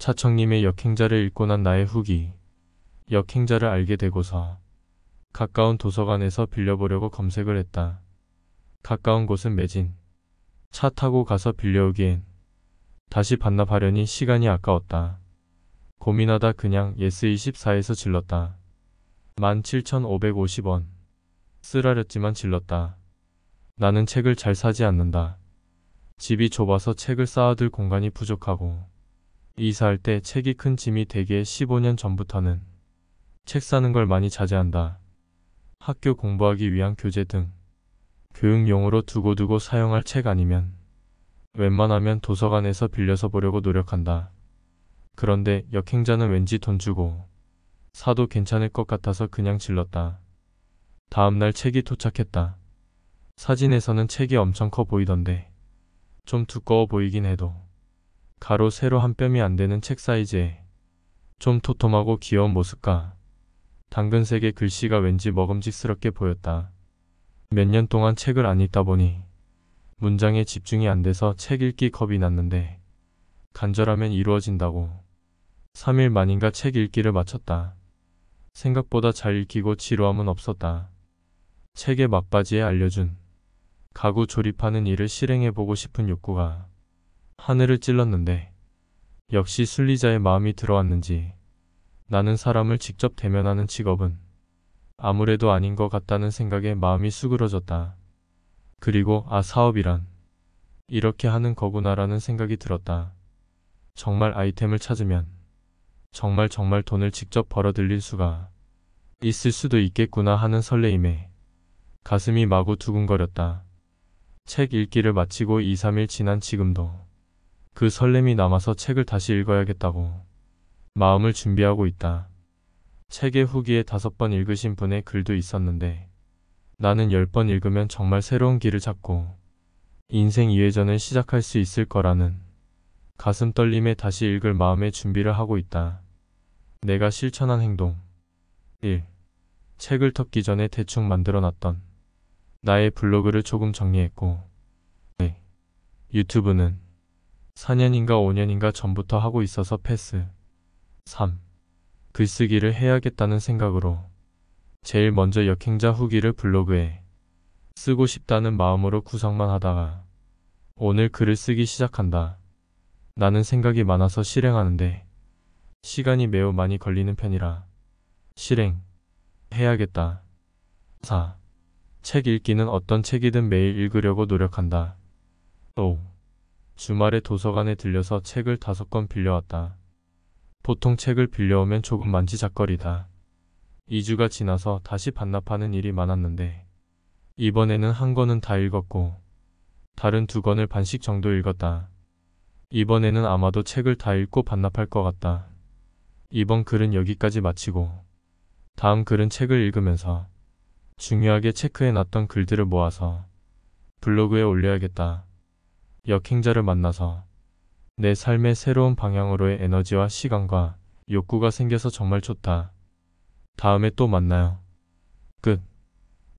차청님의 역행자를 읽고 난 나의 후기. 역행자를 알게 되고서 가까운 도서관에서 빌려보려고 검색을 했다. 가까운 곳은 매진. 차 타고 가서 빌려오기엔 다시 반납하려니 시간이 아까웠다. 고민하다 그냥 예스24에서 질렀다. 17,550원. 쓰라렸지만 질렀다. 나는 책을 잘 사지 않는다. 집이 좁아서 책을 쌓아둘 공간이 부족하고 이사할 때 책이 큰 짐이 되게 15년 전부터는 책 사는 걸 많이 자제한다. 학교 공부하기 위한 교재 등 교육용으로 두고두고 사용할 책 아니면 웬만하면 도서관에서 빌려서 보려고 노력한다. 그런데 역행자는 왠지 돈 주고 사도 괜찮을 것 같아서 그냥 질렀다. 다음날 책이 도착했다. 사진에서는 책이 엄청 커 보이던데 좀 두꺼워 보이긴 해도 가로 세로 한 뼘이 안 되는 책 사이즈에 좀 토톰하고 귀여운 모습과 당근색의 글씨가 왠지 먹음직스럽게 보였다. 몇 년 동안 책을 안 읽다 보니 문장에 집중이 안 돼서 책 읽기 겁이 났는데 간절하면 이루어진다고 3일 만인가 책 읽기를 마쳤다. 생각보다 잘 읽히고 지루함은 없었다. 책의 막바지에 알려준 가구 조립하는 일을 실행해보고 싶은 욕구가 하늘을 찔렀는데 역시 순리자의 마음이 들어왔는지 나는 사람을 직접 대면하는 직업은 아무래도 아닌 것 같다는 생각에 마음이 수그러졌다. 그리고 아 사업이란 이렇게 하는 거구나라는 생각이 들었다. 정말 아이템을 찾으면 정말 정말 돈을 직접 벌어 들일 수가 있을 수도 있겠구나 하는 설레임에 가슴이 마구 두근거렸다. 책 읽기를 마치고 2, 3일 지난 지금도 그 설렘이 남아서 책을 다시 읽어야겠다고 마음을 준비하고 있다. 책의 후기에 다섯 번 읽으신 분의 글도 있었는데 나는 열 번 읽으면 정말 새로운 길을 찾고 인생 2회전을 시작할 수 있을 거라는 가슴 떨림에 다시 읽을 마음의 준비를 하고 있다. 내가 실천한 행동 1. 책을 덮기 전에 대충 만들어놨던 나의 블로그를 조금 정리했고 2. 유튜브는 4년인가 5년인가 전부터 하고 있어서 패스. 3. 글쓰기를 해야겠다는 생각으로 제일 먼저 역행자 후기를 블로그에 쓰고 싶다는 마음으로 구성만 하다가 오늘 글을 쓰기 시작한다. 나는 생각이 많아서 실행하는데 시간이 매우 많이 걸리는 편이라 실행 해야겠다. 4. 책 읽기는 어떤 책이든 매일 읽으려고 노력한다. 5. 주말에 도서관에 들려서 책을 다섯 권 빌려왔다. 보통 책을 빌려오면 조금 만지작거리다. 2주가 지나서 다시 반납하는 일이 많았는데 이번에는 한 권은 다 읽었고 다른 두 권을 반씩 정도 읽었다. 이번에는 아마도 책을 다 읽고 반납할 것 같다. 이번 글은 여기까지 마치고 다음 글은 책을 읽으면서 중요하게 체크해 놨던 글들을 모아서 블로그에 올려야겠다. 역행자를 만나서 내 삶의 새로운 방향으로의 에너지와 시간과 욕구가 생겨서 정말 좋다. 다음에 또 만나요. 끝.